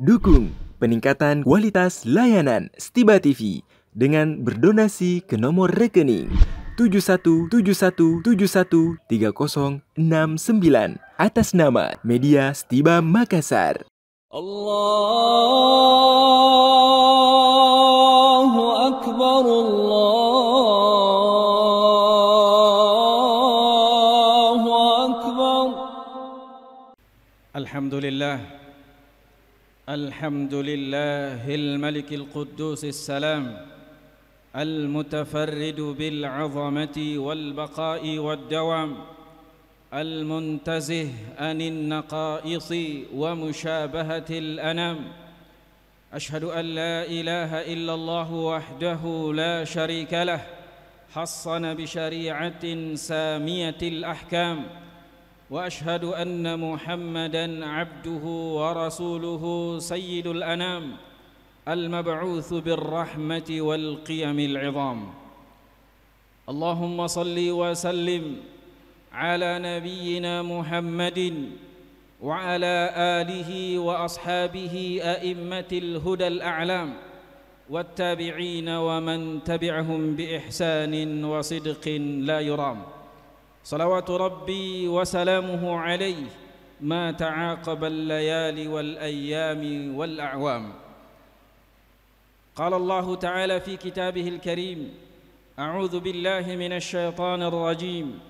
Dukung peningkatan kualitas layanan Stiba TV dengan berdonasi ke nomor rekening 7171713069 atas nama Media Stiba Makassar. Allahu Akbar Allahu Akbar Alhamdulillah الحمد لله الملك القدوس السلام المتفرد بالعظمه والبقاء والدوام المنتزه عن النقائص ومشابهه الانام اشهد ان لا اله الا الله وحده لا شريك له حصن بشريعه ساميه الاحكام واشهد ان محمدا عبده ورسوله سيد الانام المبعوث بالرحمه والقيم العظام اللهم صل وسلم على نبينا محمد وعلى اله واصحابه ائمه الهدى الاعلام والتابعين ومن تبعهم باحسان وصدق لا يرام صلوات ربي وسلامه عليه ما تعاقب الليالي والايام والاعوام قال الله تعالى في كتابه الكريم اعوذ بالله من الشيطان الرجيم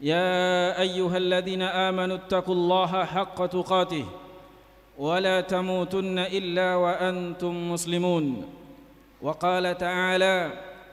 يا ايها الذين امنوا اتقوا الله حق تقاته ولا تموتن الا وانتم مسلمون وقال تعالى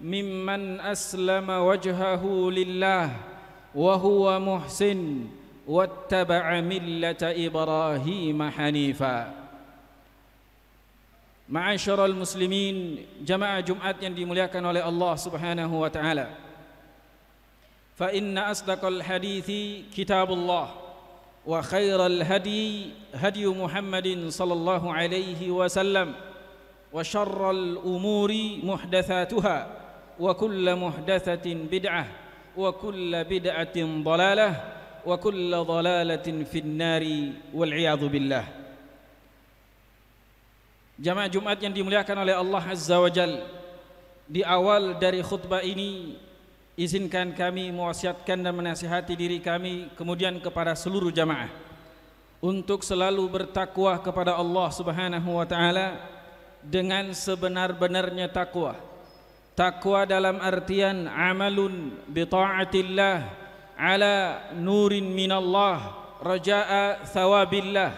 ممن أسلم وجهه لله وهو محسن واتبع ملة إبراهيم حنيفا معاشر المسلمين جماعة جمعة yang dimuliakan ولي الله سبحانه وتعالى فإن أصدق الحديث كتاب الله وخير الهدي هدي محمد صلى الله عليه وسلم وشر الأمور محدثاتها wa kulla muhdathatin bid'ah wa kulla bid'atin dalalah wa kulla dalalatin finnari wal iyadu billah Jamaah Jumat yang dimuliakan oleh Allah Azza wa Jal Di awal dari khutbah ini Izinkan kami mewasiatkan dan menasihati diri kami Kemudian kepada seluruh jamaah Untuk selalu bertakwa kepada Allah Subhanahu Wa Taala Dengan sebenar-benarnya Takwa Takwa dalam artian amalun bi ta'atillah ala nurin minallah raja'a thawabillah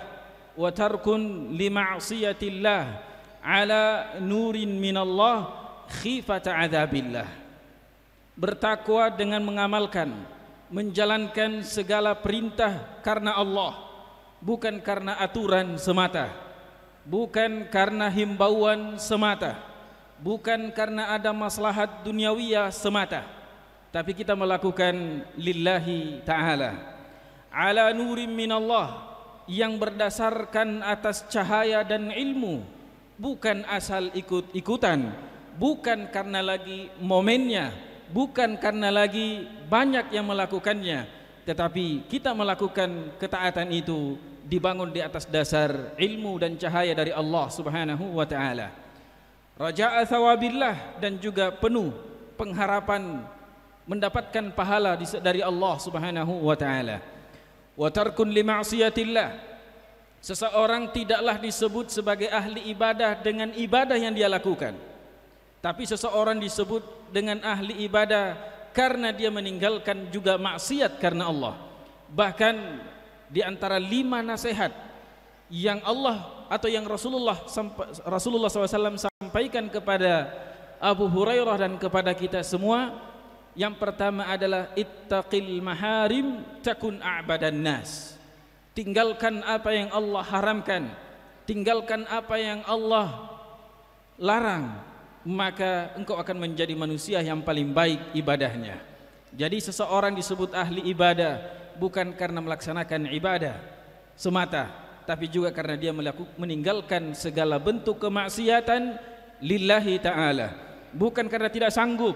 wa tarkun li ma'siyatillah ala nurin minallah khifata azabillah bertakwa dengan mengamalkan menjalankan segala perintah karena Allah bukan karena aturan semata bukan karena himbauan semata bukan karena ada maslahat duniawiya semata tapi kita melakukan lillahi taala ala nurim minallah yang berdasarkan atas cahaya dan ilmu bukan asal ikut-ikutan bukan karena lagi momennya bukan karena lagi banyak yang melakukannya tetapi kita melakukan ketaatan itu dibangun di atas dasar ilmu dan cahaya dari Allah Subhanahu wa taala Raja'a thawabillah dan juga penuh pengharapan mendapatkan pahala dari Allah Subhanahu wa taala. Wa tarkun li ma'siyatillah. Seseorang tidaklah disebut sebagai ahli ibadah dengan ibadah yang dia lakukan. Tapi seseorang disebut dengan ahli ibadah karena dia meninggalkan juga maksiat karena Allah. Bahkan di antara lima nasihat yang Allah atau yang Rasulullah Rasulullah SAW sampaikan kepada Abu Hurairah dan kepada kita semua yang pertama adalah ittaqil maharim takun a'badan nas tinggalkan apa yang Allah haramkan tinggalkan apa yang Allah larang maka engkau akan menjadi manusia yang paling baik ibadahnya jadi seseorang disebut ahli ibadah bukan karena melaksanakan ibadah semata tapi juga karena dia melakukan meninggalkan segala bentuk kemaksiatan lillahi taala bukan karena tidak sanggup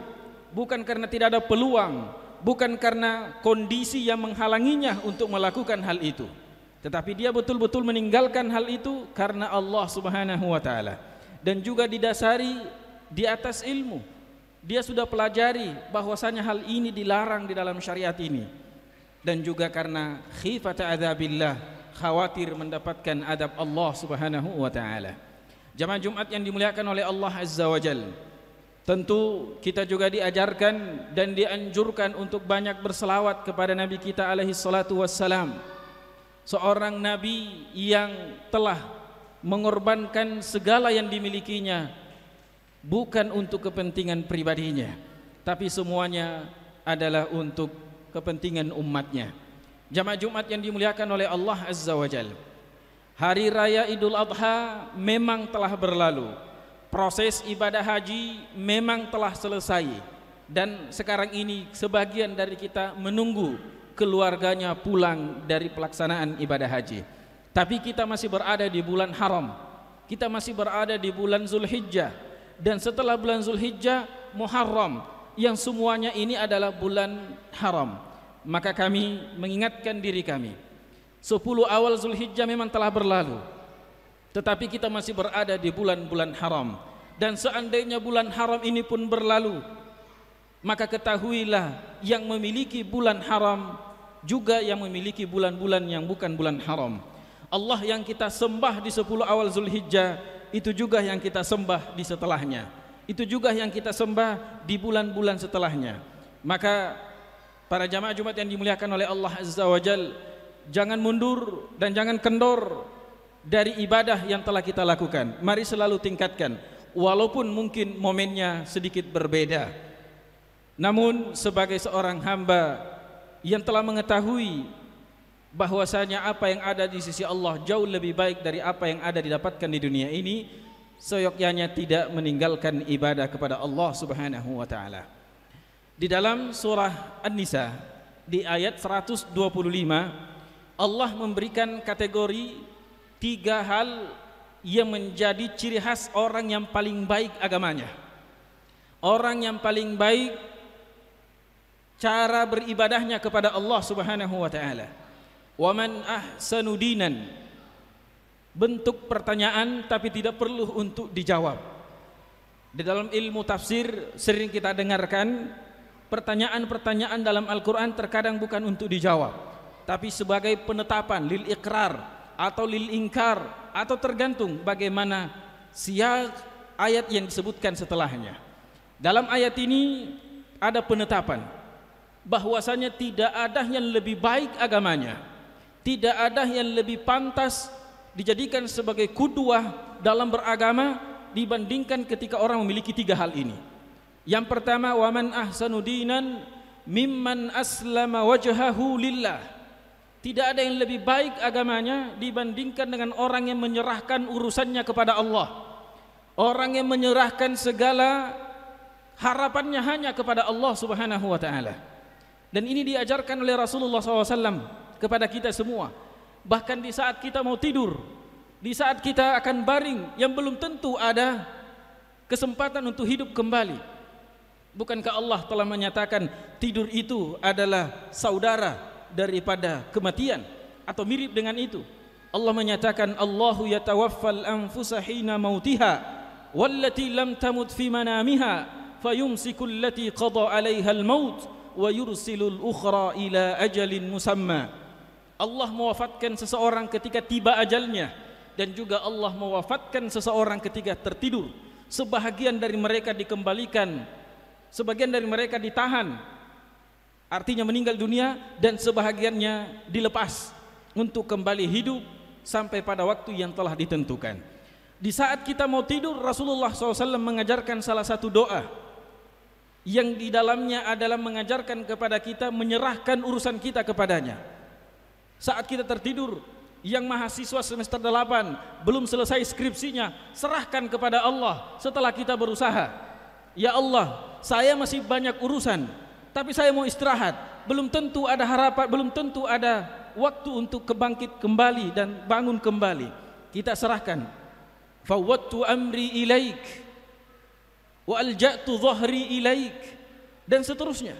bukan karena tidak ada peluang bukan karena kondisi yang menghalanginya untuk melakukan hal itu tetapi dia betul-betul meninggalkan hal itu karena Allah Subhanahu wa taala dan juga didasari di atas ilmu dia sudah pelajari bahwasanya hal ini dilarang di dalam syariat ini dan juga karena khifata adzabillah khawatir mendapatkan adab Allah Subhanahu wa taala. Jamaah Jumat yang dimuliakan oleh Allah Azza wa Jalla. Tentu kita juga diajarkan dan dianjurkan untuk banyak berselawat kepada Nabi kita alaihi salatu wassalam. Seorang Nabi yang telah mengorbankan segala yang dimilikinya bukan untuk kepentingan pribadinya tapi semuanya adalah untuk kepentingan umatnya. Jamaah Jumat yang dimuliakan oleh Allah Azza wa Jal Hari Raya Idul Adha memang telah berlalu Proses ibadah haji memang telah selesai Dan sekarang ini sebagian dari kita menunggu keluarganya pulang dari pelaksanaan ibadah haji Tapi kita masih berada di bulan haram Kita masih berada di bulan Zulhijjah Dan setelah bulan Zulhijjah Muharram Yang semuanya ini adalah bulan Haram maka kami mengingatkan diri kami Sepuluh awal Zulhijjah memang telah berlalu tetapi kita masih berada di bulan-bulan haram dan seandainya bulan haram ini pun berlalu maka ketahuilah yang memiliki bulan haram juga yang memiliki bulan-bulan yang bukan bulan haram Allah yang kita sembah di sepuluh awal Zulhijjah itu juga yang kita sembah di setelahnya itu juga yang kita sembah di bulan-bulan setelahnya maka Para jamaah Jumat yang dimuliakan oleh Allah Azza wa Jal Jangan mundur dan jangan kendor Dari ibadah yang telah kita lakukan Mari selalu tingkatkan Walaupun mungkin momennya sedikit berbeda Namun sebagai seorang hamba Yang telah mengetahui bahwasanya apa yang ada di sisi Allah jauh lebih baik dari apa yang ada didapatkan di dunia ini seyogyanya tidak meninggalkan ibadah kepada Allah Subhanahu wa taala di dalam surah An-Nisa di ayat 125 Allah memberikan kategori tiga hal yang menjadi ciri khas orang yang paling baik agamanya orang yang paling baik cara beribadahnya kepada Allah Subhanahu wa taala wa man ahsanu dinan bentuk pertanyaan tapi tidak perlu untuk dijawab di dalam ilmu tafsir sering kita dengarkan pertanyaan-pertanyaan dalam Al-Quran terkadang bukan untuk dijawab tapi sebagai penetapan lil ikrar atau lil ingkar atau tergantung bagaimana siap ayat yang disebutkan setelahnya dalam ayat ini ada penetapan bahwasanya tidak ada yang lebih baik agamanya tidak ada yang lebih pantas dijadikan sebagai kuduah dalam beragama dibandingkan ketika orang memiliki tiga hal ini yang pertama waman ahsanu dinan mimman aslama wajhahu lillah. Tidak ada yang lebih baik agamanya dibandingkan dengan orang yang menyerahkan urusannya kepada Allah. Orang yang menyerahkan segala harapannya hanya kepada Allah Subhanahu wa taala. Dan ini diajarkan oleh Rasulullah SAW kepada kita semua. Bahkan di saat kita mau tidur, di saat kita akan baring yang belum tentu ada kesempatan untuk hidup kembali. Bukankah Allah telah menyatakan tidur itu adalah saudara daripada kematian atau mirip dengan itu? Allah menyatakan Allahu yatawaffal anfusa hina mautiha wallati lam tamut fi manamiha fayumsiku allati qada 'alayha al-maut wa yursilu al-ukhra ila ajalin musamma. Allah mewafatkan seseorang ketika tiba ajalnya dan juga Allah mewafatkan seseorang ketika tertidur. Sebahagian dari mereka dikembalikan sebagian dari mereka ditahan artinya meninggal dunia dan sebahagiannya dilepas untuk kembali hidup sampai pada waktu yang telah ditentukan di saat kita mau tidur Rasulullah SAW mengajarkan salah satu doa yang di dalamnya adalah mengajarkan kepada kita menyerahkan urusan kita kepadanya saat kita tertidur yang mahasiswa semester 8 belum selesai skripsinya serahkan kepada Allah setelah kita berusaha ya Allah saya masih banyak urusan tapi saya mau istirahat belum tentu ada harapan belum tentu ada waktu untuk kebangkit kembali dan bangun kembali kita serahkan fawattu amri ilaik wa alja'tu dhahri ilaik dan seterusnya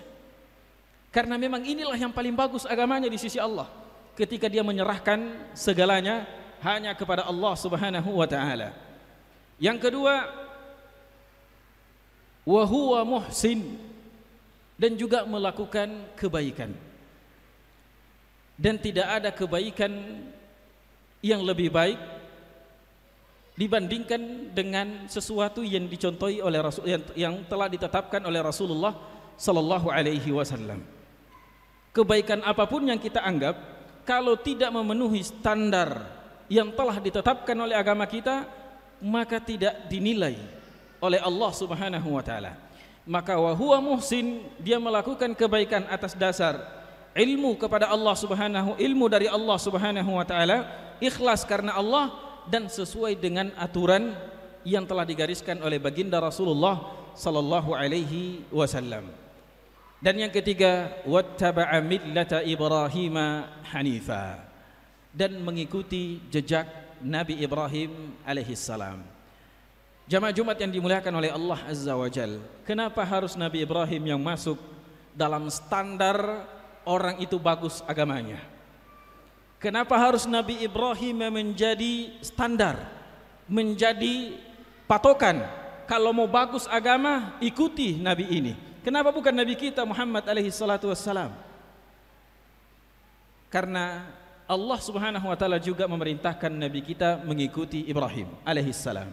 karena memang inilah yang paling bagus agamanya di sisi Allah ketika dia menyerahkan segalanya hanya kepada Allah Subhanahu wa taala yang kedua wa huwa muhsin dan juga melakukan kebaikan dan tidak ada kebaikan yang lebih baik dibandingkan dengan sesuatu yang dicontohi oleh Rasul yang, yang telah ditetapkan oleh Rasulullah sallallahu alaihi wasallam. Kebaikan apapun yang kita anggap kalau tidak memenuhi standar yang telah ditetapkan oleh agama kita maka tidak dinilai oleh Allah Subhanahu wa taala. Maka wa huwa muhsin dia melakukan kebaikan atas dasar ilmu kepada Allah Subhanahu ilmu dari Allah Subhanahu wa taala, ikhlas karena Allah dan sesuai dengan aturan yang telah digariskan oleh baginda Rasulullah sallallahu alaihi wasallam. Dan yang ketiga, wattaba'a millata Ibrahim hanifa dan mengikuti jejak Nabi Ibrahim alaihi salam. Jamaah Jumat yang dimuliakan oleh Allah Azza wa Jal Kenapa harus Nabi Ibrahim yang masuk dalam standar orang itu bagus agamanya Kenapa harus Nabi Ibrahim yang menjadi standar Menjadi patokan Kalau mau bagus agama ikuti Nabi ini Kenapa bukan Nabi kita Muhammad alaihi salatu wassalam Karena Allah subhanahu wa ta'ala juga memerintahkan Nabi kita mengikuti Ibrahim alaihi salam.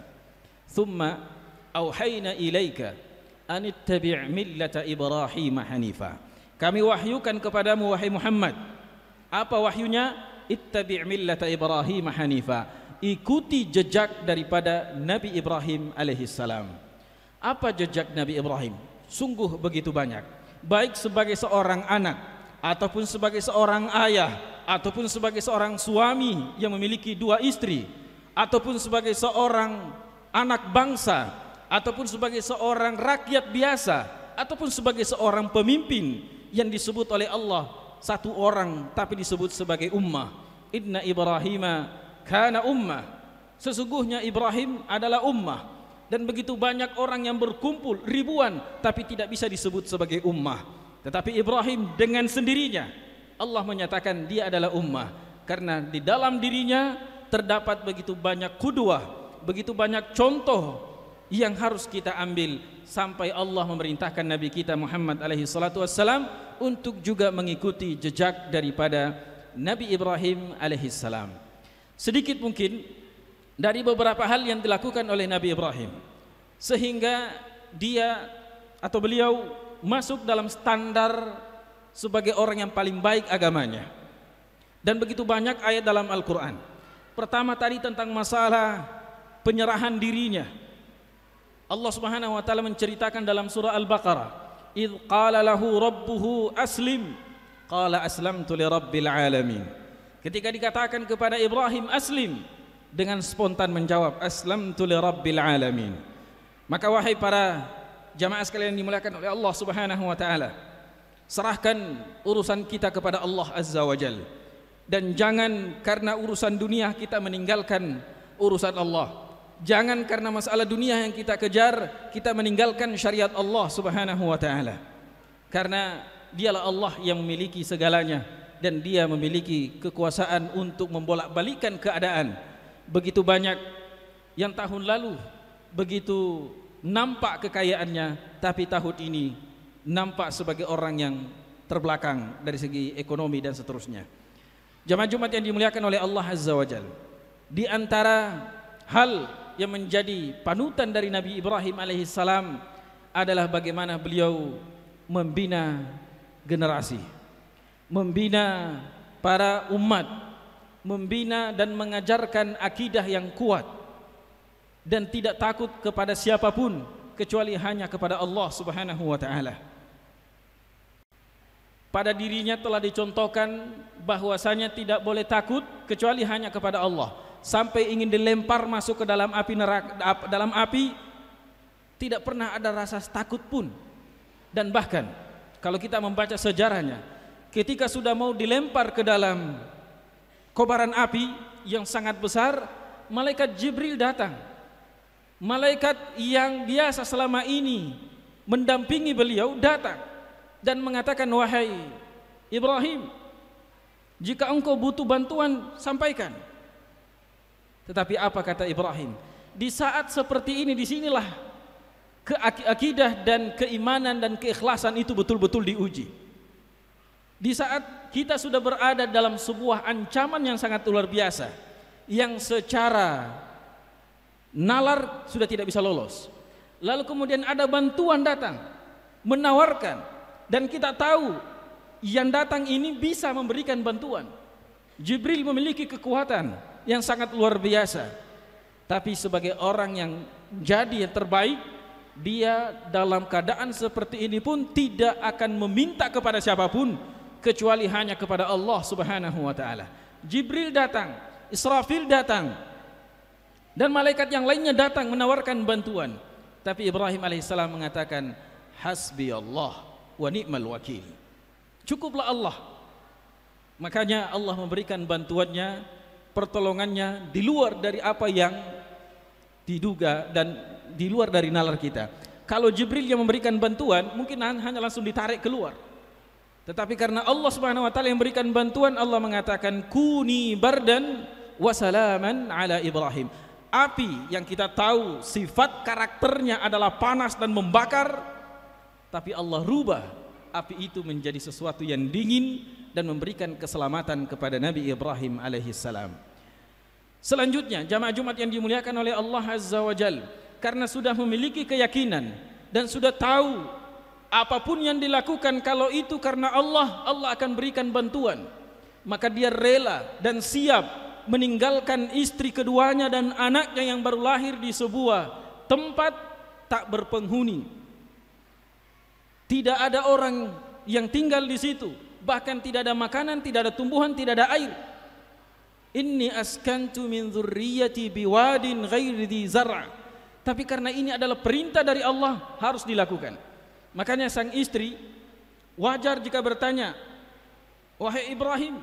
ثم أوحينا إليك أن اتبع ملة إبراهيم حنيفا kami wahyukan kepadamu wahai Muhammad apa wahyunya ittabi millata ibrahim hanifa ikuti jejak daripada nabi ibrahim alaihi salam apa jejak nabi ibrahim sungguh begitu banyak baik sebagai seorang anak ataupun sebagai seorang ayah ataupun sebagai seorang suami yang memiliki dua istri ataupun sebagai seorang anak bangsa ataupun sebagai seorang rakyat biasa ataupun sebagai seorang pemimpin yang disebut oleh Allah satu orang tapi disebut sebagai ummah inna ibrahima kana ummah sesungguhnya Ibrahim adalah ummah dan begitu banyak orang yang berkumpul ribuan tapi tidak bisa disebut sebagai ummah tetapi Ibrahim dengan sendirinya Allah menyatakan dia adalah ummah karena di dalam dirinya terdapat begitu banyak kuduah begitu banyak contoh yang harus kita ambil sampai Allah memerintahkan Nabi kita Muhammad alaihi salatu wassalam untuk juga mengikuti jejak daripada Nabi Ibrahim alaihi salam. Sedikit mungkin dari beberapa hal yang dilakukan oleh Nabi Ibrahim sehingga dia atau beliau masuk dalam standar sebagai orang yang paling baik agamanya. Dan begitu banyak ayat dalam Al-Qur'an. Pertama tadi tentang masalah penyerahan dirinya. Allah Subhanahu wa taala menceritakan dalam surah Al-Baqarah, "Idz qala lahu rabbuhu aslim, qala aslamtu li rabbil alamin." Ketika dikatakan kepada Ibrahim aslim dengan spontan menjawab aslamtu li rabbil alamin. Maka wahai para jamaah sekalian dimulakan oleh Allah Subhanahu wa taala, serahkan urusan kita kepada Allah Azza wa Jalla dan jangan karena urusan dunia kita meninggalkan urusan Allah. Jangan karena masalah dunia yang kita kejar kita meninggalkan syariat Allah Subhanahu wa taala. Karena dialah Allah yang memiliki segalanya dan dia memiliki kekuasaan untuk membolak balikan keadaan. Begitu banyak yang tahun lalu begitu nampak kekayaannya tapi tahun ini nampak sebagai orang yang terbelakang dari segi ekonomi dan seterusnya. Jamaah Jumat yang dimuliakan oleh Allah Azza wa Jalla. Di antara hal yang menjadi panutan dari Nabi Ibrahim alaihissalam adalah bagaimana beliau membina generasi, membina para umat, membina dan mengajarkan akidah yang kuat dan tidak takut kepada siapapun kecuali hanya kepada Allah Subhanahu wa taala. Pada dirinya telah dicontohkan bahwasanya tidak boleh takut kecuali hanya kepada Allah. sampai ingin dilempar masuk ke dalam api neraka dalam api tidak pernah ada rasa takut pun dan bahkan kalau kita membaca sejarahnya ketika sudah mau dilempar ke dalam kobaran api yang sangat besar malaikat Jibril datang malaikat yang biasa selama ini mendampingi beliau datang dan mengatakan wahai Ibrahim jika engkau butuh bantuan sampaikan tetapi apa kata Ibrahim? Di saat seperti ini disinilah keakidah dan keimanan dan keikhlasan itu betul-betul diuji. Di saat kita sudah berada dalam sebuah ancaman yang sangat luar biasa yang secara nalar sudah tidak bisa lolos. Lalu kemudian ada bantuan datang menawarkan dan kita tahu yang datang ini bisa memberikan bantuan. Jibril memiliki kekuatan yang sangat luar biasa. Tapi sebagai orang yang jadi yang terbaik, dia dalam keadaan seperti ini pun tidak akan meminta kepada siapapun kecuali hanya kepada Allah Subhanahu wa taala. Jibril datang, Israfil datang dan malaikat yang lainnya datang menawarkan bantuan. Tapi Ibrahim alaihissalam mengatakan hasbi Allah wa ni'mal wakil. Cukuplah Allah. Makanya Allah memberikan bantuannya pertolongannya di luar dari apa yang diduga dan di luar dari nalar kita. Kalau Jibril yang memberikan bantuan, mungkin hanya langsung ditarik keluar. Tetapi karena Allah Subhanahu wa taala yang memberikan bantuan, Allah mengatakan kuni bardan wasalaman ala Ibrahim. Api yang kita tahu sifat karakternya adalah panas dan membakar, tapi Allah rubah api itu menjadi sesuatu yang dingin dan memberikan keselamatan kepada Nabi Ibrahim alaihi salam. Selanjutnya, jamaah Jumat yang dimuliakan oleh Allah Azza wa Jal, karena sudah memiliki keyakinan dan sudah tahu apapun yang dilakukan kalau itu karena Allah, Allah akan berikan bantuan. Maka dia rela dan siap meninggalkan istri keduanya dan anaknya yang baru lahir di sebuah tempat tak berpenghuni tidak ada orang yang tinggal di situ. Bahkan tidak ada makanan, tidak ada tumbuhan, tidak ada air. Inni askantu min dzurriyyati biwadin ghairi dzarra. Tapi karena ini adalah perintah dari Allah harus dilakukan. Makanya sang istri wajar jika bertanya, "Wahai Ibrahim,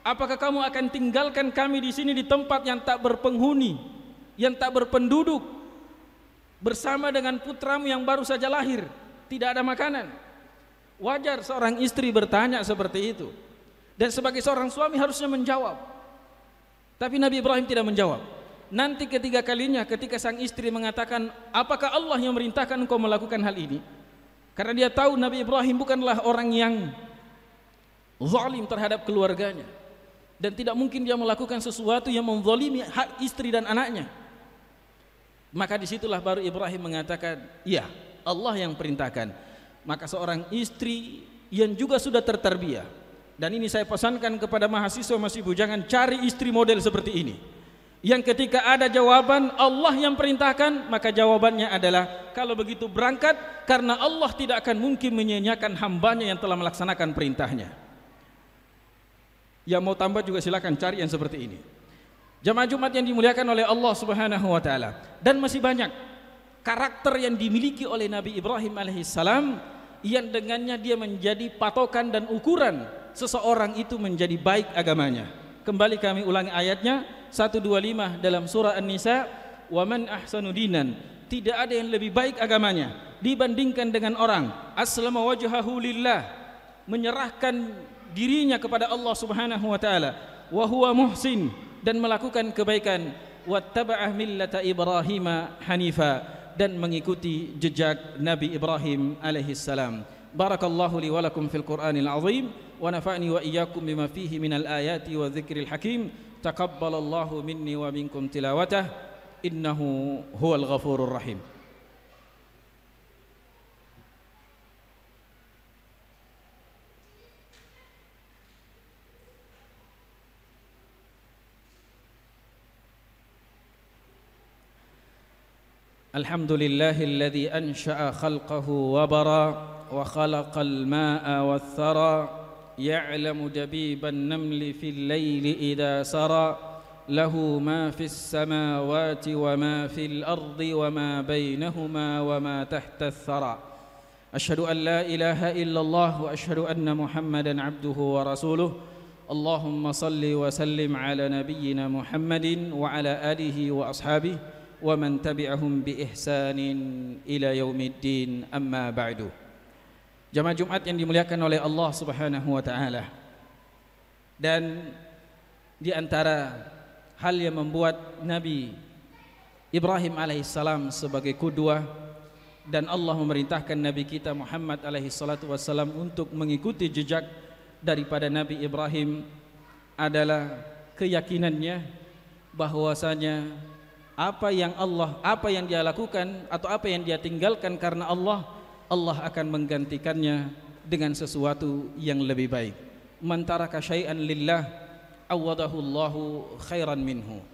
apakah kamu akan tinggalkan kami di sini di tempat yang tak berpenghuni, yang tak berpenduduk bersama dengan putramu yang baru saja lahir?" tidak ada makanan. Wajar seorang istri bertanya seperti itu. Dan sebagai seorang suami harusnya menjawab. Tapi Nabi Ibrahim tidak menjawab. Nanti ketiga kalinya ketika sang istri mengatakan, "Apakah Allah yang merintahkan kau melakukan hal ini?" Karena dia tahu Nabi Ibrahim bukanlah orang yang zalim terhadap keluarganya dan tidak mungkin dia melakukan sesuatu yang menzalimi hak istri dan anaknya. Maka disitulah baru Ibrahim mengatakan, "Ya." Allah yang perintahkan maka seorang istri yang juga sudah terterbia. dan ini saya pesankan kepada mahasiswa masih jangan cari istri model seperti ini yang ketika ada jawaban Allah yang perintahkan maka jawabannya adalah kalau begitu berangkat karena Allah tidak akan mungkin menyenyakan hambanya yang telah melaksanakan perintahnya yang mau tambah juga silakan cari yang seperti ini jamaah jumat yang dimuliakan oleh Allah subhanahu wa ta'ala dan masih banyak karakter yang dimiliki oleh Nabi Ibrahim alaihissalam yang dengannya dia menjadi patokan dan ukuran seseorang itu menjadi baik agamanya. Kembali kami ulangi ayatnya 125 dalam surah An-Nisa, "Wa man ahsanu dinan?" Tidak ada yang lebih baik agamanya dibandingkan dengan orang aslama wajhahu lillah, menyerahkan dirinya kepada Allah Subhanahu wa taala, wa huwa muhsin dan melakukan kebaikan, wattaba'a millata Ibrahim hanifah. dan mengikuti jejak Nabi Ibrahim alaihissalam. Barakallahu li walakum fil Qur'anil azim wa nafa'ni wa iyyakum bima fihi minal ayati wa dhikril hakim. Taqabbalallahu minni wa minkum tilawatah innahu huwal ghafurur rahim. الحمد لله الذي أنشأ خلقه وبرى وخلق الماء والثرى يعلم دبيب النمل في الليل إذا سرى له ما في السماوات وما في الأرض وما بينهما وما تحت الثرى أشهد أن لا إله إلا الله وأشهد أن محمدا عبده ورسوله اللهم صل وسلم على نبينا محمد وعلى آله وأصحابه ومن تبعهم بإحسان إلى يوم الدين أما بعد Jamaah Jumat yang dimuliakan oleh Allah Subhanahu wa taala. Dan di antara hal yang membuat Nabi Ibrahim alaihi salam sebagai kedua dan Allah memerintahkan Nabi kita Muhammad alaihi salatu wasalam untuk mengikuti jejak daripada Nabi Ibrahim adalah keyakinannya bahwasanya apa yang Allah, apa yang dia lakukan atau apa yang dia tinggalkan karena Allah, Allah akan menggantikannya dengan sesuatu yang lebih baik. Mantara kasyai'an lillah awadahu Allahu khairan minhu.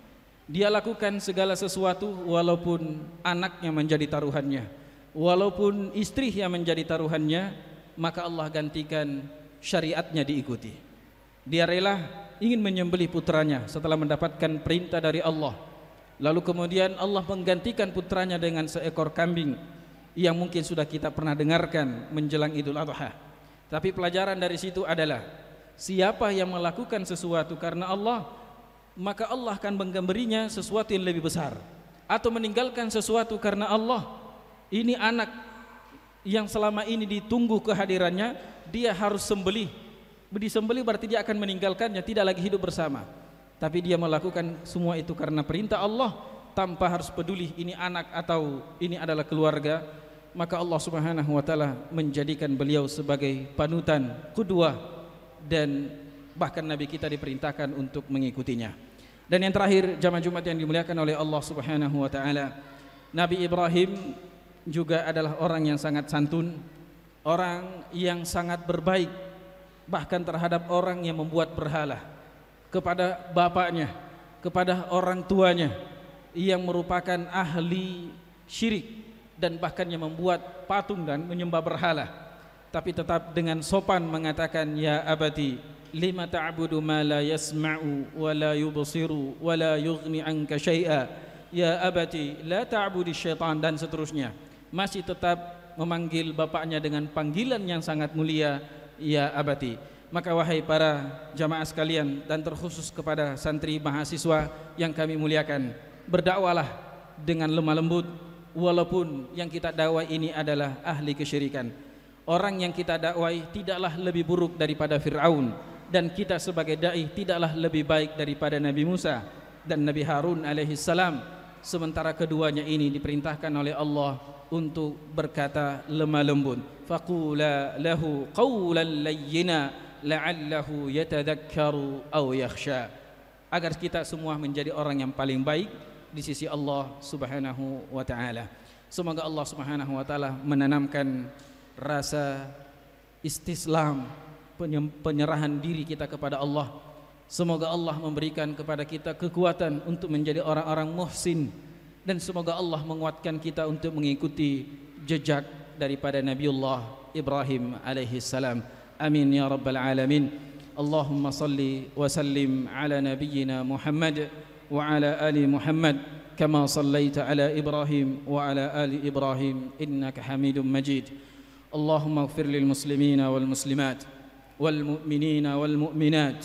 Dia lakukan segala sesuatu walaupun anaknya menjadi taruhannya, walaupun istri yang menjadi taruhannya, maka Allah gantikan syariatnya diikuti. Dia rela ingin menyembelih putranya setelah mendapatkan perintah dari Allah. Lalu kemudian Allah menggantikan putranya dengan seekor kambing yang mungkin sudah kita pernah dengarkan menjelang Idul Adha. Tapi pelajaran dari situ adalah siapa yang melakukan sesuatu karena Allah maka Allah akan menggemberinya sesuatu yang lebih besar atau meninggalkan sesuatu karena Allah ini anak yang selama ini ditunggu kehadirannya dia harus sembelih disembelih berarti dia akan meninggalkannya tidak lagi hidup bersama tapi dia melakukan semua itu karena perintah Allah tanpa harus peduli ini anak atau ini adalah keluarga maka Allah Subhanahu wa taala menjadikan beliau sebagai panutan kedua dan bahkan nabi kita diperintahkan untuk mengikutinya dan yang terakhir jamaah Jumat yang dimuliakan oleh Allah Subhanahu wa taala Nabi Ibrahim juga adalah orang yang sangat santun orang yang sangat berbaik bahkan terhadap orang yang membuat berhalah kepada bapaknya, kepada orang tuanya yang merupakan ahli syirik dan bahkan yang membuat patung dan menyembah berhala tapi tetap dengan sopan mengatakan ya abati lima ta'budu ma la yasma'u wa la yubsiru wa la yughni anka syai'a ya abati la ta'budi syaitan dan seterusnya masih tetap memanggil bapaknya dengan panggilan yang sangat mulia ya abati Maka wahai para jamaah sekalian dan terkhusus kepada santri mahasiswa yang kami muliakan, berdakwalah dengan lemah lembut walaupun yang kita dakwai ini adalah ahli kesyirikan. Orang yang kita dakwai tidaklah lebih buruk daripada Firaun dan kita sebagai dai tidaklah lebih baik daripada Nabi Musa dan Nabi Harun alaihi salam. Sementara keduanya ini diperintahkan oleh Allah untuk berkata lemah lembut. Faqula lahu qawlan layyina la'allahu yatadhakkaru aw yakhsha agar kita semua menjadi orang yang paling baik di sisi Allah Subhanahu wa taala semoga Allah Subhanahu wa taala menanamkan rasa istislam penyerahan diri kita kepada Allah semoga Allah memberikan kepada kita kekuatan untuk menjadi orang-orang muhsin dan semoga Allah menguatkan kita untuk mengikuti jejak daripada Nabiullah Ibrahim alaihi salam امين يا رب العالمين اللهم صل وسلم على نبينا محمد وعلى ال محمد كما صليت على ابراهيم وعلى ال ابراهيم انك حميد مجيد اللهم اغفر للمسلمين والمسلمات والمؤمنين والمؤمنات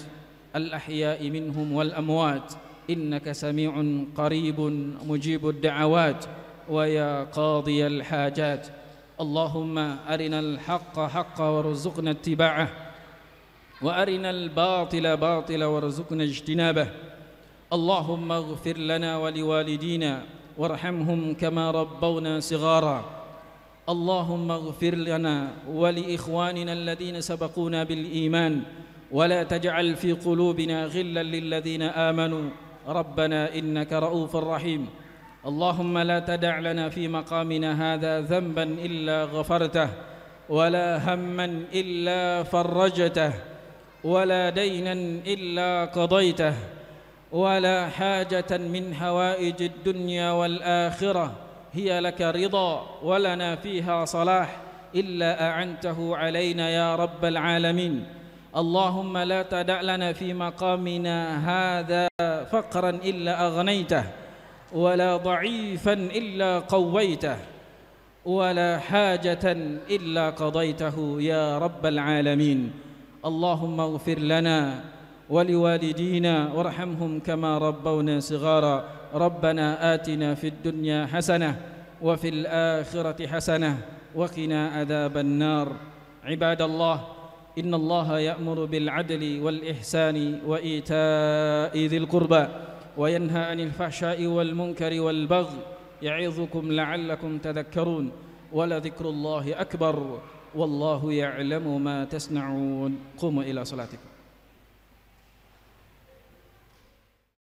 الاحياء منهم والاموات انك سميع قريب مجيب الدعوات ويا قاضي الحاجات اللهم أرنا الحق حقا وارزقنا اتباعه وأرنا الباطل باطلا وارزقنا اجتنابه اللهم اغفر لنا ولوالدينا وارحمهم كما ربونا صغارا اللهم اغفر لنا ولإخواننا الذين سبقونا بالإيمان ولا تجعل في قلوبنا غلا للذين آمنوا ربنا إنك رؤوف رحيم اللهم لا تدع لنا في مقامنا هذا ذنبا إلا غفرته ولا هما إلا فرجته ولا دينا إلا قضيته ولا حاجة من حوائج الدنيا والآخرة هي لك رضا ولنا فيها صلاح إلا أعنته علينا يا رب العالمين اللهم لا تدع لنا في مقامنا هذا فقرا إلا أغنيته ولا ضعيفا إلا قويته ولا حاجة إلا قضيته يا رب العالمين اللهم اغفر لنا ولوالدينا وارحمهم كما ربونا صغارا ربنا آتنا في الدنيا حسنة وفي الآخرة حسنة وقنا عذاب النار عباد الله إن الله يأمر بالعدل والإحسان وإيتاء ذي القربى وينهى عن الفحشاء والمنكر والبغي يعظكم لعلكم تذكرون ولذكر الله أكبر والله يعلم ما تصنعون قوموا إلى صلاتكم